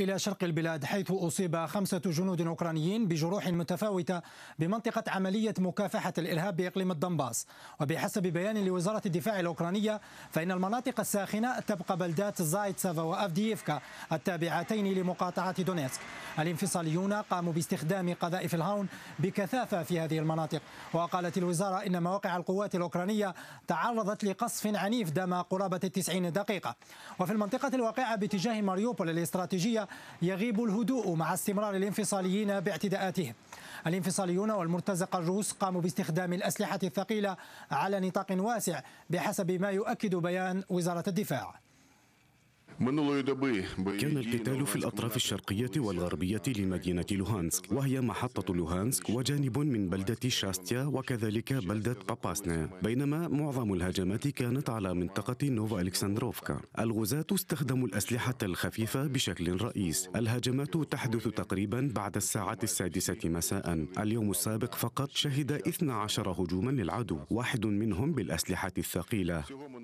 إلى شرق البلاد حيث أصيب خمسة جنود أوكرانيين بجروح متفاوتة بمنطقة عملية مكافحة الإرهاب بإقليم الدنباس وبحسب بيان لوزارة الدفاع الأوكرانية فإن المناطق الساخنة تبقى بلدات زايتسافا وأفدييفكا التابعتين لمقاطعة دونيسك الانفصاليون قاموا باستخدام قذائف الهاون بكثافة في هذه المناطق وقالت الوزارة إن مواقع القوات الأوكرانية تعرضت لقصف عنيف دام قرابة التسعين دقيقة وفي المنطقة الواقعة باتجاه ماريوبول الاستراتيجية يغيب الهدوء مع استمرار الانفصاليين باعتداءاتهم الانفصاليون والمرتزقة الروس قاموا باستخدام الأسلحة الثقيلة على نطاق واسع بحسب ما يؤكد بيان وزارة الدفاع كان القتال في الأطراف الشرقية والغربية لمدينة لوهانسك وهي محطة لوهانسك وجانب من بلدة شاستيا وكذلك بلدة باباسنا بينما معظم الهجمات كانت على منطقة نوفا ألكسندروفكا الغزاة استخدموا الأسلحة الخفيفة بشكل رئيس الهجمات تحدث تقريبا بعد الساعة السادسة مساء اليوم السابق فقط شهد 12 هجوما للعدو واحد منهم بالأسلحة الثقيلة